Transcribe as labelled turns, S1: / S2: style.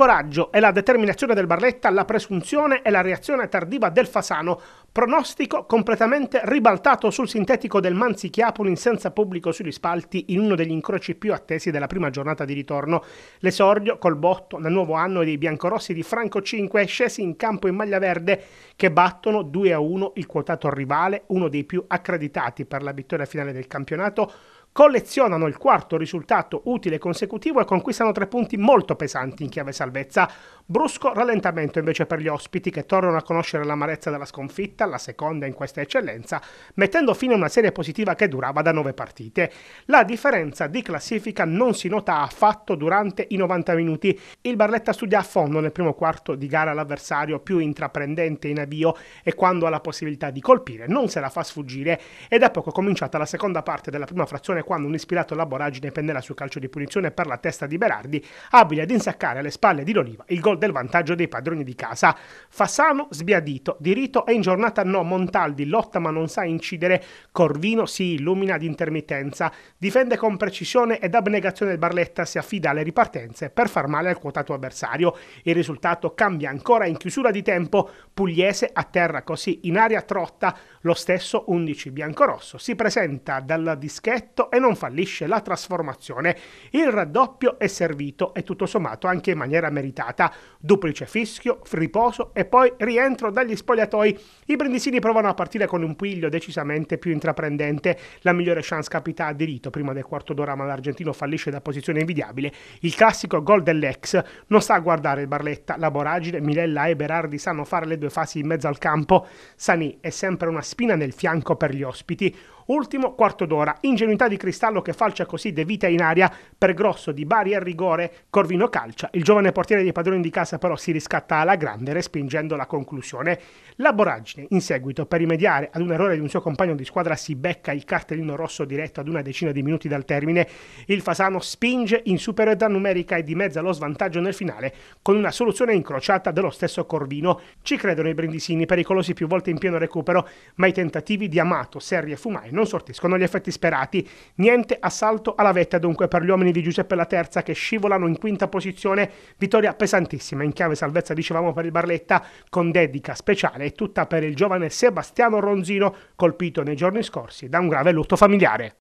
S1: coraggio e la determinazione del Barletta, la presunzione e la reazione tardiva del Fasano, pronostico completamente ribaltato sul sintetico del Manzi Chiapulin senza pubblico sugli spalti in uno degli incroci più attesi della prima giornata di ritorno. L'esordio col botto nel nuovo anno dei biancorossi di Franco 5 scesi in campo in maglia verde che battono 2 a 1 il quotato rivale, uno dei più accreditati per la vittoria finale del campionato collezionano il quarto risultato utile consecutivo e conquistano tre punti molto pesanti in chiave salvezza. Brusco rallentamento invece per gli ospiti che tornano a conoscere l'amarezza della sconfitta, la seconda in questa eccellenza, mettendo fine a una serie positiva che durava da nove partite. La differenza di classifica non si nota affatto durante i 90 minuti. Il Barletta studia a fondo nel primo quarto di gara l'avversario più intraprendente in avvio e quando ha la possibilità di colpire non se la fa sfuggire ed è poco cominciata la seconda parte della prima frazione quando un ispirato alla Boragine pennella sul calcio di punizione per la testa di Berardi, abile ad insaccare alle spalle di Loliva il gol del vantaggio dei padroni di casa. Fasano sbiadito, diritto e in giornata no, Montaldi lotta ma non sa incidere, Corvino si illumina ad intermittenza, difende con precisione ed abnegazione il Barletta si affida alle ripartenze per far male al quotato avversario. Il risultato cambia ancora in chiusura di tempo, Pugliese a terra così in aria trotta, lo stesso 11 biancorosso si presenta dal dischetto e non fallisce la trasformazione. Il raddoppio è servito e tutto sommato anche in maniera meritata. Duplice fischio, riposo e poi rientro dagli spogliatoi. I brindisini provano a partire con un piglio decisamente più intraprendente. La migliore chance capita a diritto prima del quarto d'ora ma l'argentino fallisce da posizione invidiabile. Il classico gol dell'ex non sta a guardare il Barletta, la Boragine, Milella e Berardi sanno fare le due fasi in mezzo al campo. Sani è sempre una spina nel fianco per gli ospiti. Ultimo quarto d'ora, ingenuità di cristallo che falcia così De Vita in aria per grosso di Bari a rigore, Corvino calcia. Il giovane portiere dei padroni di casa però si riscatta alla grande respingendo la conclusione. La Boragine in seguito per rimediare ad un errore di un suo compagno di squadra si becca il cartellino rosso diretto ad una decina di minuti dal termine. Il Fasano spinge in superiorità numerica e di mezza lo svantaggio nel finale con una soluzione incrociata dello stesso Corvino. Ci credono i brindisini pericolosi più volte in pieno recupero, ma i tentativi di Amato, Serri e Fumai non non sortiscono gli effetti sperati. Niente assalto alla vetta dunque per gli uomini di Giuseppe La Terza che scivolano in quinta posizione, vittoria pesantissima in chiave salvezza dicevamo per il Barletta con dedica speciale e tutta per il giovane Sebastiano Ronzino colpito nei giorni scorsi da un grave lutto familiare.